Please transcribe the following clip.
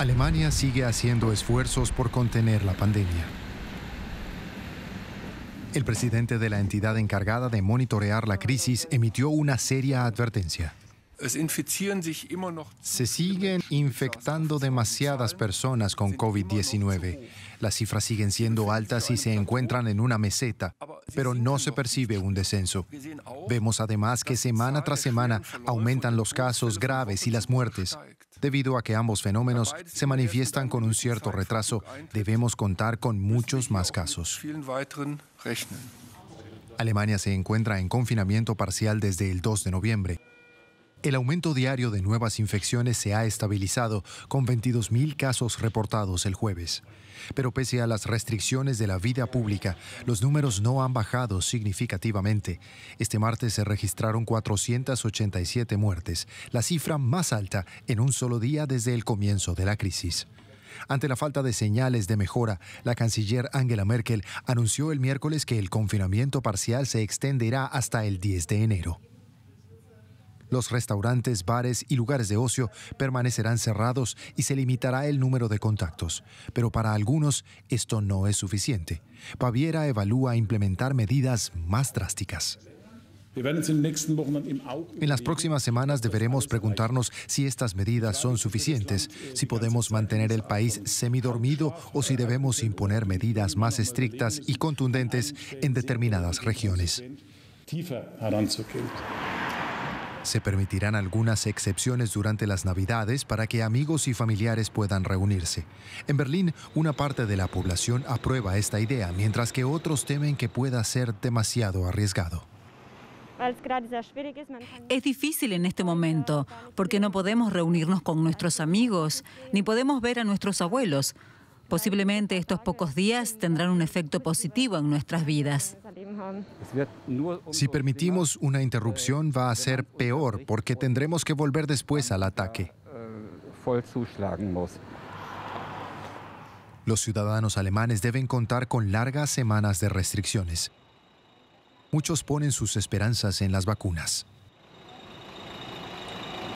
Alemania sigue haciendo esfuerzos por contener la pandemia. El presidente de la entidad encargada de monitorear la crisis emitió una seria advertencia. Se siguen infectando demasiadas personas con COVID-19. Las cifras siguen siendo altas y se encuentran en una meseta, pero no se percibe un descenso. Vemos además que semana tras semana aumentan los casos graves y las muertes. Debido a que ambos fenómenos se manifiestan con un cierto retraso, debemos contar con muchos más casos. Alemania se encuentra en confinamiento parcial desde el 2 de noviembre. El aumento diario de nuevas infecciones se ha estabilizado, con 22.000 casos reportados el jueves. Pero pese a las restricciones de la vida pública, los números no han bajado significativamente. Este martes se registraron 487 muertes, la cifra más alta en un solo día desde el comienzo de la crisis. Ante la falta de señales de mejora, la canciller Angela Merkel anunció el miércoles que el confinamiento parcial se extenderá hasta el 10 de enero. Los restaurantes, bares y lugares de ocio permanecerán cerrados y se limitará el número de contactos. Pero para algunos esto no es suficiente. Baviera evalúa implementar medidas más drásticas. En las próximas semanas deberemos preguntarnos si estas medidas son suficientes, si podemos mantener el país semidormido o si debemos imponer medidas más estrictas y contundentes en determinadas regiones. Se permitirán algunas excepciones durante las Navidades para que amigos y familiares puedan reunirse. En Berlín, una parte de la población aprueba esta idea, mientras que otros temen que pueda ser demasiado arriesgado. Es difícil en este momento, porque no podemos reunirnos con nuestros amigos, ni podemos ver a nuestros abuelos. Posiblemente estos pocos días tendrán un efecto positivo en nuestras vidas. Si permitimos una interrupción va a ser peor porque tendremos que volver después al ataque. Los ciudadanos alemanes deben contar con largas semanas de restricciones. Muchos ponen sus esperanzas en las vacunas.